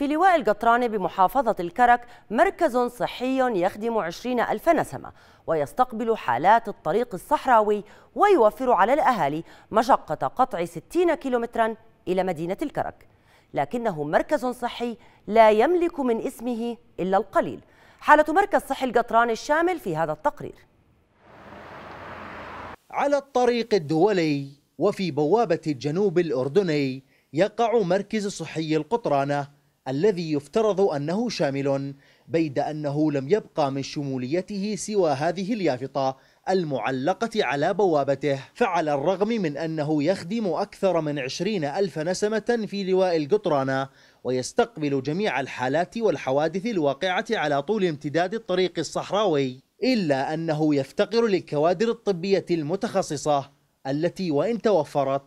في لواء القطران بمحافظة الكرك مركز صحي يخدم 20 ألف نسمة ويستقبل حالات الطريق الصحراوي ويوفر على الأهالي مشقة قطع 60 كيلومترا إلى مدينة الكرك لكنه مركز صحي لا يملك من اسمه إلا القليل حالة مركز صحي القطران الشامل في هذا التقرير على الطريق الدولي وفي بوابة الجنوب الأردني يقع مركز صحي القطرانة الذي يفترض أنه شامل بيد أنه لم يبقى من شموليته سوى هذه اليافطة المعلقة على بوابته فعلى الرغم من أنه يخدم أكثر من عشرين ألف نسمة في لواء القطرانة ويستقبل جميع الحالات والحوادث الواقعة على طول امتداد الطريق الصحراوي إلا أنه يفتقر للكوادر الطبية المتخصصة التي وإن توفرت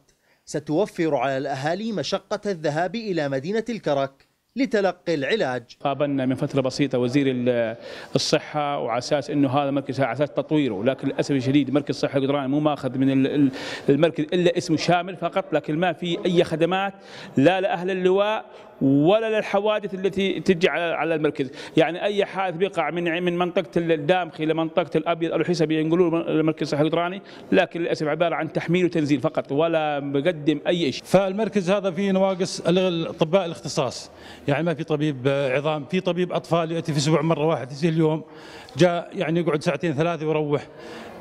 ستوفر على الأهالي مشقة الذهاب إلى مدينة الكرك لتلقي العلاج. قابلنا من فتره بسيطه وزير الصحه وعلى اساس انه هذا مركز على اساس تطويره، لكن للاسف الشديد مركز الصحة قدران مو ماخذ من المركز الا اسمه شامل فقط، لكن ما في اي خدمات لا لاهل اللواء ولا للحوادث التي تجي على المركز يعني اي حادث بيقع من من منطقه الدامخي لمنطقه الابيض او ينقلوه ينقلون المركز الصحي الوطني لكن للاسف عباره عن تحميل وتنزيل فقط ولا مقدم اي شيء فالمركز هذا فيه نواقص الاطباء الاختصاص يعني ما في طبيب عظام في طبيب اطفال ياتي في اسبوع مره واحد يجي اليوم جاء يعني يقعد ساعتين ثلاثه ويروح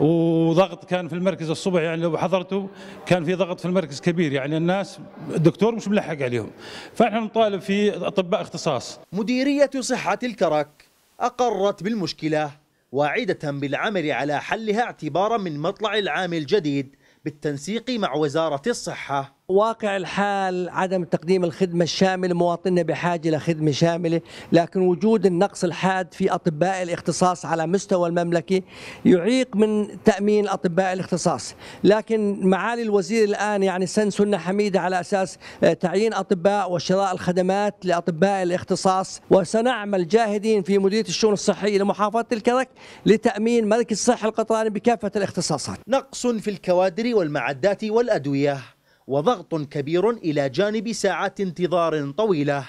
وضغط كان في المركز الصبح يعني لو حضرته كان في ضغط في المركز كبير يعني الناس الدكتور مش ملحق عليهم فنحن طالب في أطباء اختصاص مديرية صحة الكرك أقرت بالمشكلة واعدة بالعمل على حلها اعتبارا من مطلع العام الجديد بالتنسيق مع وزارة الصحة واقع الحال عدم تقديم الخدمة الشاملة مواطننا بحاجة لخدمة شاملة لكن وجود النقص الحاد في أطباء الاختصاص على مستوى المملكة يعيق من تأمين أطباء الاختصاص لكن معالي الوزير الآن يعني سن سنة حميدة على أساس آه، تعيين أطباء وشراء الخدمات لأطباء الاختصاص وسنعمل جاهدين في مديرية الشؤون الصحية لمحافظة الكرك لتأمين مركز الصحة القطراني بكافة الاختصاصات نقص في الكوادر والمعدات والأدوية وضغط كبير إلى جانب ساعات انتظار طويلة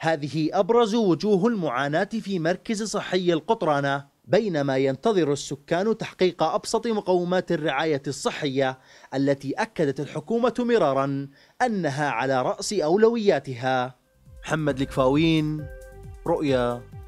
هذه أبرز وجوه المعاناة في مركز صحي القطرانة بينما ينتظر السكان تحقيق أبسط مقومات الرعاية الصحية التي أكدت الحكومة مرارا أنها على رأس أولوياتها محمد الكفاوين رؤيا